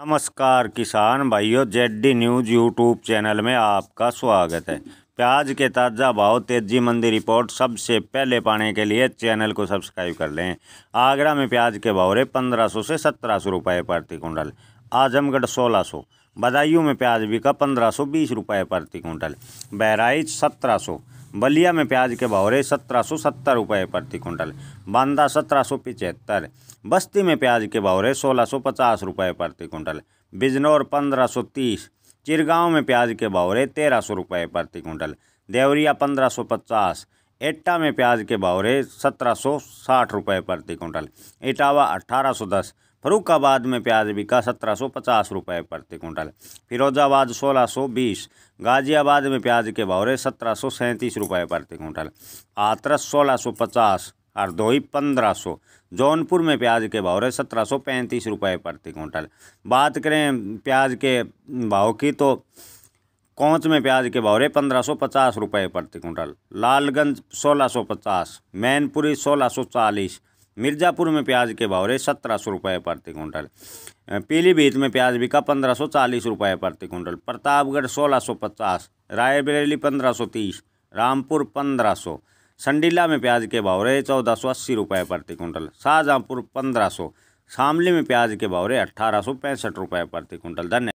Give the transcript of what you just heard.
नमस्कार किसान भाइयों जेडी न्यूज यूट्यूब चैनल में आपका स्वागत है प्याज के ताज़ा भाव तेजी मंदी रिपोर्ट सबसे पहले पाने के लिए चैनल को सब्सक्राइब कर लें आगरा में प्याज के भाव रहे पंद्रह सौ से सत्रह सौ रुपये प्रति कुंटल आजमगढ़ सोलह सौ बदायूं में प्याज बिका पंद्रह सौ बीस रुपये प्रति कुंटल बहराइच सत्रह सौ बलिया में प्याज के भावरे सत्रह सौ सत्तर रुपये प्रति कुंटल बांदा सत्रह सौ पिचहत्तर बस्ती में प्याज के भावरे सोलह सौ पचास रुपये प्रति कुंटल बिजनौर पंद्रह सौ तीस चिरगांव में प्याज के भावरे तेरह सौ रुपये प्रति कुंटल देवरिया पंद्रह सौ पचास एट्टा में प्याज के भावरे सत्रह सौ साठ रुपये प्रति कुंटल इटावा अट्ठारह सौ दस फरुखाबाद में प्याज बिका सत्रह सौ पचास रुपये प्रति कुंटल फिरोजाबाद सोलह सौ बीस गाजियाबाद में प्याज के भावरे सत्रह सौ सैंतीस रुपये प्रति कुंटल आतरस सोलह सौ पचास हरदोई पंद्रह सौ जौनपुर में प्याज के भाव रहे सत्रह सौ पैंतीस रुपये प्रति कुंटल बात करें प्याज के भाव की तो कौच में प्याज के भाव रहे पंद्रह सौ पचास रुपये प्रति कुंटल लालगंज सोलह सौ पचास मैनपुरी सोलह सौ चालीस मिर्ज़ापुर में प्याज के भाव रहे सत्रह सौ रुपये प्रति कुंटल पीलीभीत में प्याज बिका पंद्रह सौ चालीस रुपये प्रति कुंटल प्रतापगढ़ सोलह सौ पचास रायबरेली पंद्रह सौ तीस रामपुर पंद्रह सौ संडीला में प्याज के भाव रहे चौदह सौ अस्सी रुपये प्रति कुंटल शाहजहाँपुर पंद्रह सौ शामली में प्याज के भाव रहे अट्ठारह सौ पैंसठ रुपये प्रति क्विंटल धन्यवाद